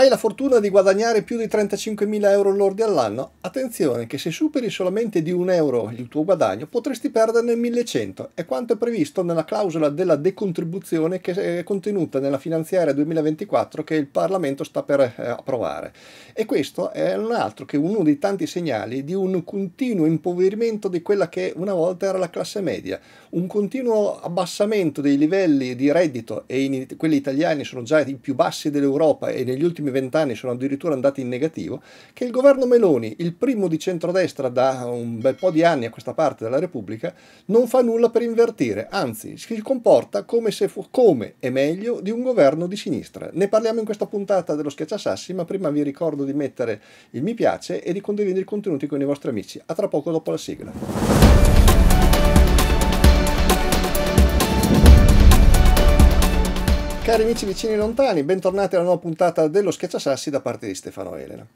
Hai la fortuna di guadagnare più di 35.000 euro lordi all'anno? Attenzione che se superi solamente di un euro il tuo guadagno potresti perderne 1.100, è quanto è previsto nella clausola della decontribuzione che è contenuta nella finanziaria 2024 che il Parlamento sta per eh, approvare. E questo è non altro che uno dei tanti segnali di un continuo impoverimento di quella che una volta era la classe media, un continuo abbassamento dei livelli di reddito e in, quelli italiani sono già i più bassi dell'Europa e negli ultimi ultimi vent'anni sono addirittura andati in negativo, che il governo Meloni, il primo di centrodestra da un bel po' di anni a questa parte della Repubblica, non fa nulla per invertire, anzi si comporta come, se fu- come e meglio di un governo di sinistra. Ne parliamo in questa puntata dello Schiacciasassi, ma prima vi ricordo di mettere il mi piace e di condividere i contenuti con i vostri amici. A tra poco dopo la sigla. Cari amici vicini e lontani, bentornati alla nuova puntata dello Schiacciasassi da parte di Stefano Elena.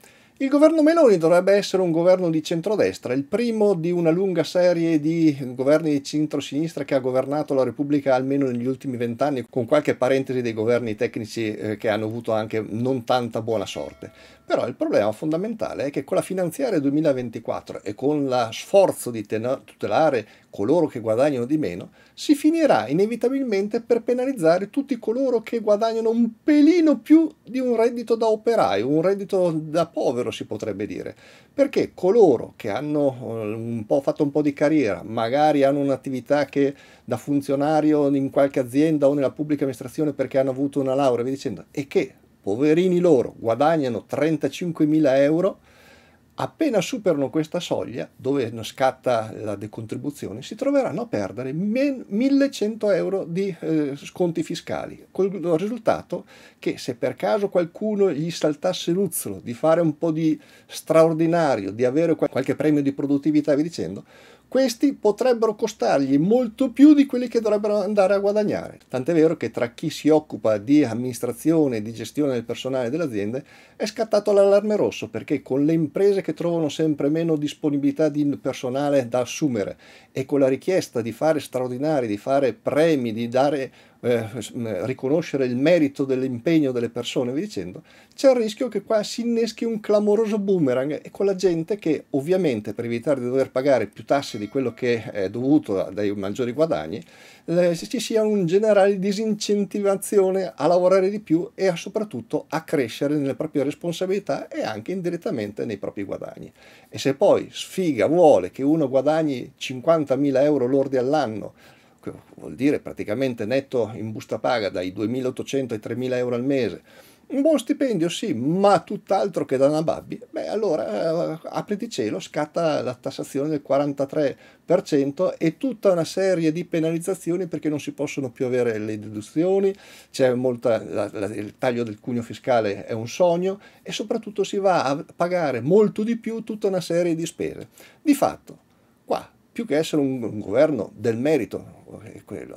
Il governo Meloni dovrebbe essere un governo di centrodestra, il primo di una lunga serie di governi di centrosinistra che ha governato la Repubblica almeno negli ultimi vent'anni, con qualche parentesi dei governi tecnici eh, che hanno avuto anche non tanta buona sorte. Però il problema fondamentale è che con la finanziaria 2024 e con lo sforzo di tutelare coloro che guadagnano di meno, si finirà inevitabilmente per penalizzare tutti coloro che guadagnano un pelino più di un reddito da operaio, un reddito da povero si potrebbe dire, perché coloro che hanno eh, un fatto un po' di carriera, magari hanno un'attività che da funzionario in qualche azienda o nella pubblica amministrazione perché hanno avuto una laurea, vi dicendo, e che poverini loro guadagnano 35.000 euro, Appena superano questa soglia, dove scatta la decontribuzione, si troveranno a perdere 1100 euro di eh, sconti fiscali, col risultato che se per caso qualcuno gli saltasse l'uzzolo di fare un po' di straordinario, di avere qualche premio di produttività, vi dicendo, questi potrebbero costargli molto più di quelli che dovrebbero andare a guadagnare. Tant'è vero che tra chi si occupa di amministrazione e di gestione del personale delle aziende è scattato l'allarme rosso perché con le imprese che trovano sempre meno disponibilità di personale da assumere e con la richiesta di fare straordinari, di fare premi, di dare eh, eh, riconoscere il merito dell'impegno delle persone, vi dicendo, c'è il rischio che qua si inneschi un clamoroso boomerang e quella gente che ovviamente per evitare di dover pagare più tasse di quello che è dovuto dai maggiori guadagni, eh, ci sia un generale disincentivazione a lavorare di più e a, soprattutto a crescere nelle proprie responsabilità e anche indirettamente nei propri guadagni. E se poi sfiga vuole che uno guadagni 50.000 euro lordi all'anno, vuol dire praticamente netto in busta paga dai 2.800 ai 3.000 euro al mese, un buon stipendio sì, ma tutt'altro che da una babbi, beh allora eh, apriti cielo, scatta la tassazione del 43% e tutta una serie di penalizzazioni perché non si possono più avere le deduzioni, c'è molta, la, la, il taglio del cuneo fiscale è un sogno e soprattutto si va a pagare molto di più tutta una serie di spese. Di fatto, qua, più che essere un, un governo del merito, è quello.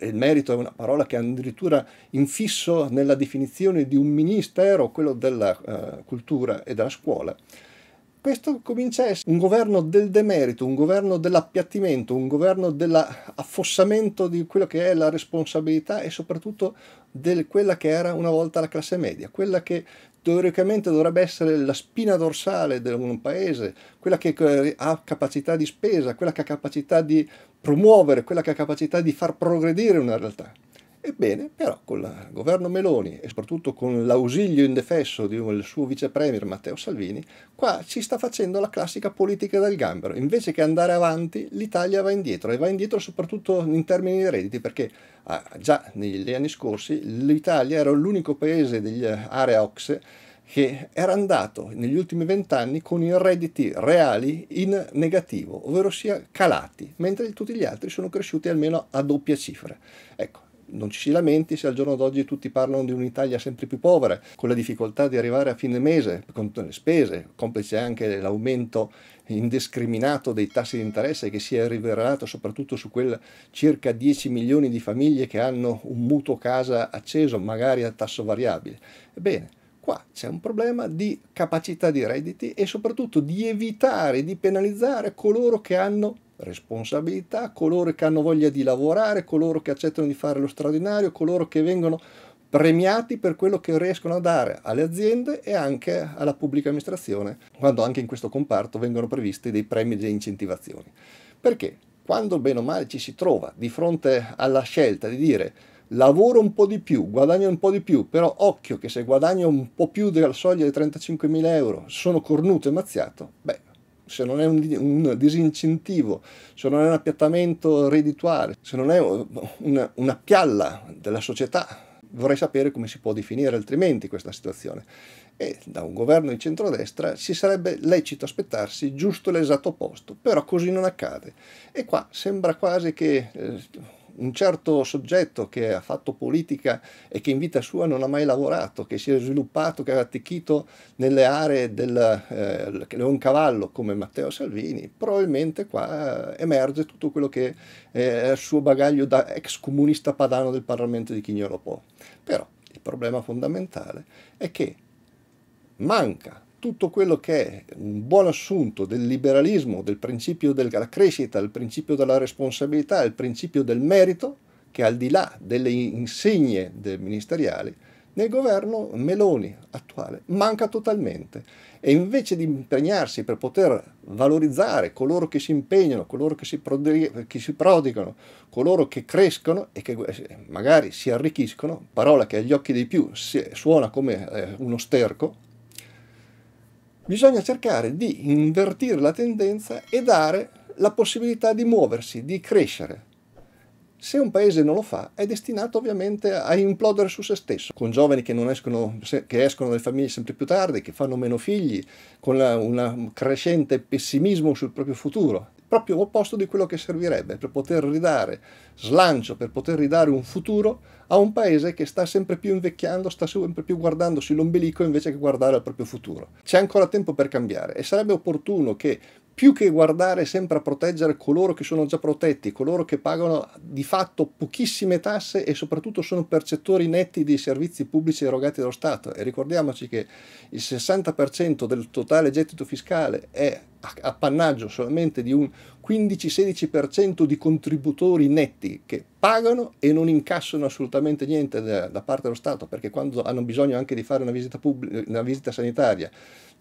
Il merito è una parola che è addirittura infisso nella definizione di un ministero, quello della uh, cultura e della scuola, questo comincia a essere un governo del demerito, un governo dell'appiattimento, un governo dell'affossamento di quello che è la responsabilità e soprattutto di quella che era una volta la classe media, quella che teoricamente dovrebbe essere la spina dorsale di un paese, quella che eh, ha capacità di spesa, quella che ha capacità di promuovere, quella che ha capacità di far progredire una realtà. Ebbene, però, con il governo Meloni e soprattutto con l'ausilio indefesso del suo vice premier Matteo Salvini, qua ci sta facendo la classica politica del gambero. Invece che andare avanti, l'Italia va indietro e va indietro soprattutto in termini di redditi, perché ah, già negli anni scorsi l'Italia era l'unico paese degli eh, area OXE che era andato negli ultimi vent'anni con i redditi reali in negativo, ovvero sia calati, mentre tutti gli altri sono cresciuti almeno a doppia cifra. Ecco, non ci si lamenti se al giorno d'oggi tutti parlano di un'Italia sempre più povera, con la difficoltà di arrivare a fine mese, con le spese, complice anche l'aumento indiscriminato dei tassi di interesse che si è rivelato soprattutto su quel circa 10 milioni di famiglie che hanno un mutuo casa acceso, magari a tasso variabile. Ebbene, qua c'è un problema di capacità di redditi e soprattutto di evitare di penalizzare coloro che hanno responsabilità, coloro che hanno voglia di lavorare, coloro che accettano di fare lo straordinario, coloro che vengono premiati per quello che riescono a dare alle aziende e anche alla pubblica amministrazione, quando anche in questo comparto vengono previsti dei premi e delle incentivazioni. Perché quando bene o male ci si trova di fronte alla scelta di dire lavoro un po' di più, guadagno un po' di più, però occhio che se guadagno un po' più della soglia dei 35.000 euro sono cornuto e mazziato, beh, se non è un, un, disincentivo, se non è un appiattamento reddituale, se non è una, una pialla della società, vorrei sapere come si può definire altrimenti questa situazione. E da un governo di centrodestra si sarebbe lecito aspettarsi giusto l'esatto opposto, però così non accade. E qua sembra quasi che... Eh, un certo soggetto che ha fatto politica e che in vita sua non ha mai lavorato, che si è sviluppato, che ha attecchito nelle aree del eh, Leoncavallo come Matteo Salvini, probabilmente qua emerge tutto quello che è il suo bagaglio da ex comunista padano del Parlamento di Chignolo Po. Però il problema fondamentale è che manca tutto quello che è un buon assunto del liberalismo, del principio della crescita, del principio della responsabilità, del principio del merito, che al di là delle insegne del ministeriali, nel governo Meloni attuale manca totalmente e invece di impegnarsi per poter valorizzare coloro che si impegnano, coloro che si, che si, prodigano, coloro che crescono e che eh, magari si arricchiscono, parola che agli occhi dei più suona come eh, uno sterco, bisogna cercare di invertire la tendenza e dare la possibilità di muoversi, di crescere. Se un paese non lo fa, è destinato ovviamente a implodere su se stesso, con giovani che, escono, che escono dalle famiglie sempre più tardi, che fanno meno figli, con un crescente pessimismo sul proprio futuro proprio l'opposto di quello che servirebbe per poter ridare slancio, per poter ridare un futuro a un paese che sta sempre più invecchiando, sta sempre più guardandosi l'ombelico invece che guardare al proprio futuro. C'è ancora tempo per cambiare e sarebbe opportuno che più che guardare sempre a proteggere coloro che sono già protetti, coloro che pagano di fatto pochissime tasse e soprattutto sono percettori netti dei servizi pubblici erogati dallo Stato. E ricordiamoci che il 60% del totale gettito fiscale è appannaggio solamente di un 15-16% di contributori netti che pagano e non incassano assolutamente niente da, da, parte dello Stato perché quando hanno bisogno anche di fare una visita, pubblica, una visita sanitaria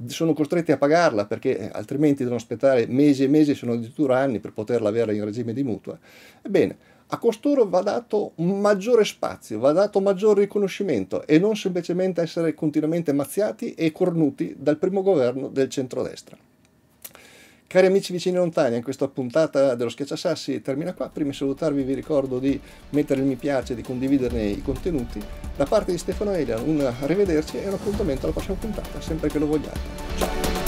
sono costretti a pagarla perché eh, altrimenti devono aspettare mesi e mesi se non addirittura anni per poterla avere in regime di mutua. Ebbene, a costoro va dato maggiore spazio, va dato maggior riconoscimento e non semplicemente essere continuamente mazziati e cornuti dal primo governo del centrodestra. Cari amici vicini e lontani, in questa puntata dello Schiacciasassi termina qua. Prima di salutarvi vi ricordo di mettere il mi piace, e di condividerne i contenuti. Da parte di Stefano Elian un arrivederci e un appuntamento alla prossima puntata, sempre che lo vogliate. Ciao!